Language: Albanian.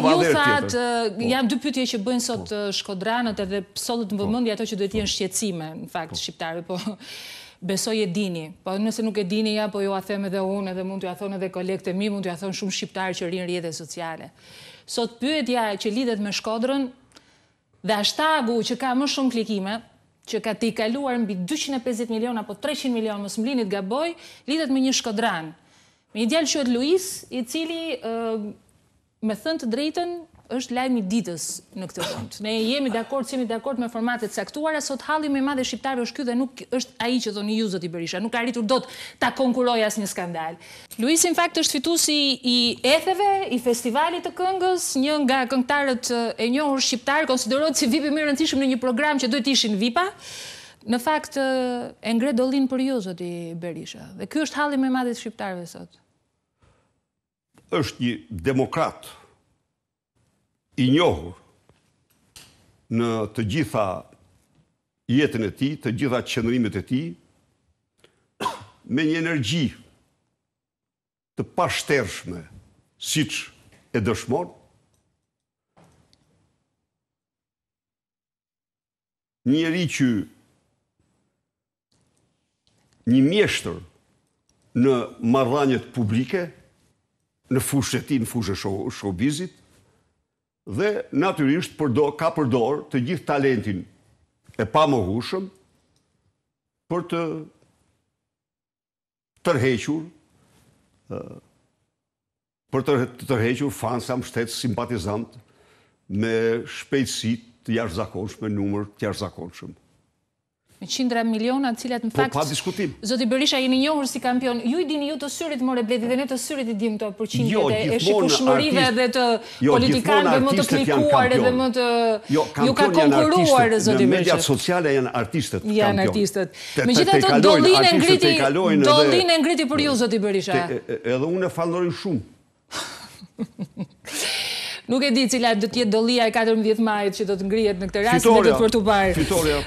Ju fat, po. jam dy pytje që bëjnë sot po. shkodranët edhe pësollët në po. vëmëndi ato që duhet jenë shqecime, në fakt, shqiptare, po besoj e dini. Po nëse nuk e dini, ja, po ju a them edhe unë, edhe mund të ju a thonë edhe kolekte mi, mund të ju a thonë shumë shqiptarë që rinë rjetët sociale. Sot ja që lidet me shkodrën dhe ashtagu që ka më shumë klikime, që ka të i kaluar mbi 250 milion apo 300 milion më smlinit gaboj, lidet me një shkodranë. Me një djallë që e të Luis, i cili me thënë të drejten, është lajmi ditës në këtë rëndë. Ne jemi dhe akord, jemi dhe akord me formatet saktuara, sot halli me madhe shqiptarëve është kjo dhe nuk është aji që dhoni ju zëti Berisha, nuk arritur do të ta konkuroj asë një skandal. Luisi në fakt, është fitusi i etheve, i festivalit të këngës, një nga këngtarët e njohër shqiptarë, konsiderot si vipi më rëndësishëm në një program që dojtë ishin vipa, në fakt, e ngre dolin për ju Berisha. Dhe është halli shqiptarëve sot. është një demokratë i njohur në të gjitha jetën e ti, të gjitha qëndrimit e ti, me një energji të pashtershme, siç e dëshmon, njëri që një mjeshtër në marranjët publike, në fushë e ti, në fushë e shobizit, dhe natyrisht ka përdor të gjithë talentin e pa më hushëm për të tërhequr për të tërhequr fansa më shtetë simpatizant me shpejtësit të jashtë zakonshme, numër të jashtë zakonshme me qindra miliona, cilat në po, fakt, zoti Berisha jeni njohur si kampion, ju i dini ju të syrit, more bledi dhe ne të syrit i dim të përqindjede, jo, e shikush dhe të politikanve jo, më të klikuar, dhe më të jo, ju ka konkuruar, zoti Berisha. Në mediat sociale janë artistët kampion. Janë artistët. Me gjitha të dollinë ngriti, dollinë ngriti për ju, zoti Berisha. Edhe unë e falnori shumë. Nuk e di cila dhe tjetë dolia e 14 majtë që do të ngrijet në këtë rasë dhe të fërtu parë.